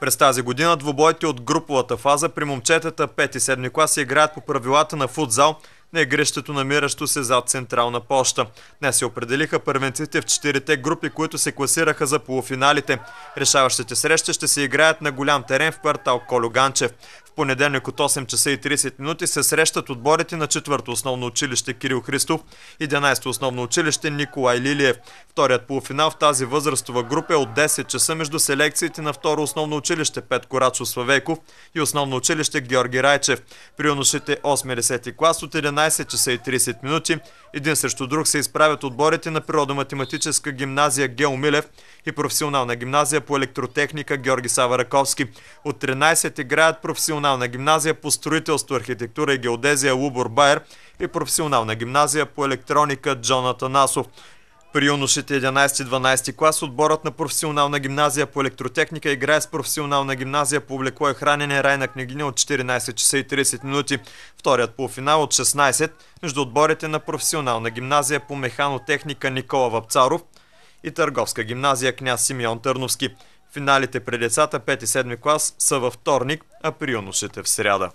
През тази година двобоите от груповата фаза при момчетата 5 и 7 клас играят по правилата на футзал на игрището, намиращо се зад Централна поща. Днес се определиха първенците в четирите групи, които се класираха за полуфиналите. Решаващите срещи ще се играят на голям терен в квартал Кологанчев. В понеделник от 8 часа и 30 минути се срещат отборите на 4-то основно училище Кирил Христов и 11-то основно училище Николай Лилиев. Вторият полуфинал в тази възрастова група е от 10 часа между селекциите на второ основно училище Петко Корачо Славейков и основно училище Георги Райчев. При уношите 8-10 клас от 11 часа и 30 минути един срещу друг се изправят отборите на природо-математическа гимназия Гео Милев и професионална гимназия по електротехника Георги Сава Раковски. От 13 играят професионална гимназия по строителство, архитектура и геодезия Лубор Байер и професионална гимназия по електроника Джонатан Асов. При юношите 11-12 клас отборът на професионална гимназия по електротехника играе с професионална гимназия по облекло и хранене Райна Княгиня от 14 часа и 30 минути. Вторият полуфинал от 16 между отборите на професионална гимназия по механотехника Никола Вапцаров и търговска гимназия княз Симеон Търновски. Финалите при децата 5 и 7 клас са във вторник, а при юношите в сряда.